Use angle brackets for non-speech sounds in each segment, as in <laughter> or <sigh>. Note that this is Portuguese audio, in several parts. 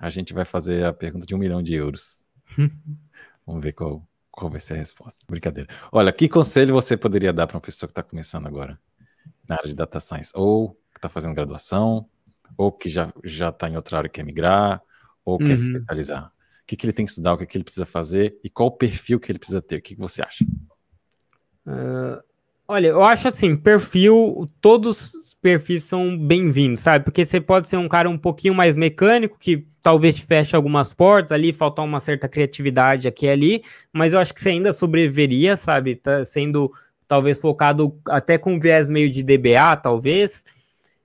a gente vai fazer a pergunta de um milhão de euros. <laughs> Vamos ver qual, qual vai ser a resposta. Brincadeira. Olha, que conselho você poderia dar para uma pessoa que está começando agora na área de data science? Ou que está fazendo graduação, ou que já está em outra área e quer migrar, ou uhum. quer se uhum. especializar? O que, que ele tem que estudar, o que, que ele precisa fazer e qual o perfil que ele precisa ter? O que, que você acha? Uh, Olha, eu acho assim, perfil, todos os perfis são bem-vindos, sabe? Porque você pode ser um cara um pouquinho mais mecânico, que talvez te feche algumas portas ali, faltar uma certa criatividade aqui e ali, mas eu acho que você ainda sobreviveria, sabe? Tá sendo talvez focado até com viés meio de DBA, talvez.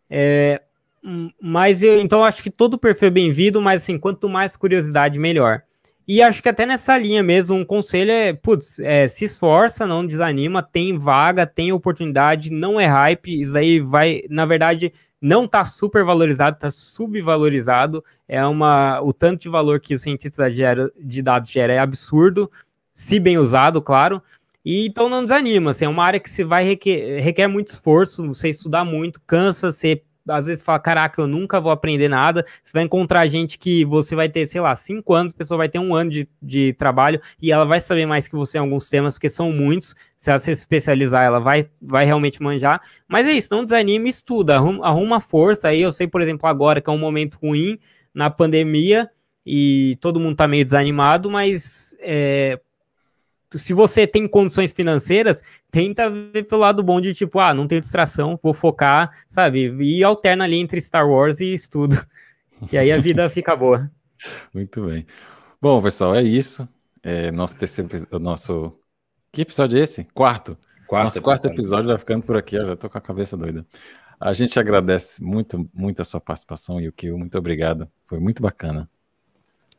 É, hum, mas eu então acho que todo perfil é bem-vindo, mas assim, quanto mais curiosidade, melhor. E acho que até nessa linha mesmo, um conselho é, putz, é, se esforça, não desanima, tem vaga, tem oportunidade, não é hype, isso aí vai, na verdade, não tá super valorizado, tá subvalorizado, é uma, o tanto de valor que os cientistas de dados gera é absurdo, se bem usado, claro, e então não desanima, assim, é uma área que se vai requer, requer muito esforço, você estudar muito, cansa, você às vezes fala, caraca, eu nunca vou aprender nada. Você vai encontrar gente que você vai ter, sei lá, cinco anos, a pessoa vai ter um ano de, de trabalho e ela vai saber mais que você em alguns temas, porque são muitos. Se ela se especializar, ela vai, vai realmente manjar. Mas é isso, não desanime, estuda, arruma, força. Aí eu sei, por exemplo, agora que é um momento ruim na pandemia e todo mundo tá meio desanimado, mas é, se você tem condições financeiras, tenta ver pelo lado bom de tipo, ah, não tenho distração, vou focar, sabe? E alterna ali entre Star Wars e estudo. <laughs> E aí a vida fica boa. Muito bem. Bom, pessoal, é isso. É nosso terceiro nosso que episódio é esse? Quarto. quarto nosso quarto episódio vai ficando por aqui, eu já tô com a cabeça doida. A gente agradece muito, muito a sua participação e o que muito obrigado. Foi muito bacana.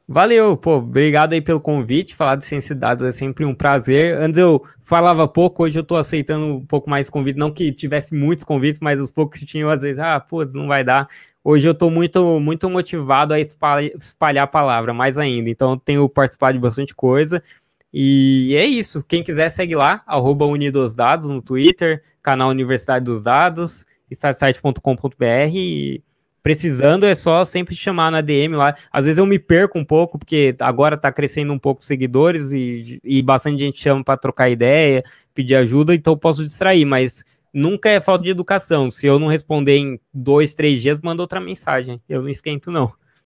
Valeu, pô, obrigado aí pelo convite. Falar de ciência de dados é sempre um prazer. Antes eu falava pouco, hoje eu tô aceitando um pouco mais convite. Não que tivesse muitos convites, mas os poucos que tinham, às vezes, ah, pô, não vai dar. Hoje eu tô muito, muito motivado a espalhar a palavra, mais ainda. Então, tenho participado de bastante coisa. E é isso. Quem quiser, segue lá, arroba Dados no Twitter, canal Universidade dos Dados, estatsite.com.br e precisando é só sempre chamar na DM lá. Às vezes eu me perco um pouco, porque agora tá crescendo um pouco os seguidores e, e bastante gente chama para trocar ideia, pedir ajuda, então eu posso distrair, mas nunca é falta de educação. Se eu não responder em dois, três dias, manda outra mensagem. Eu não esquento, não.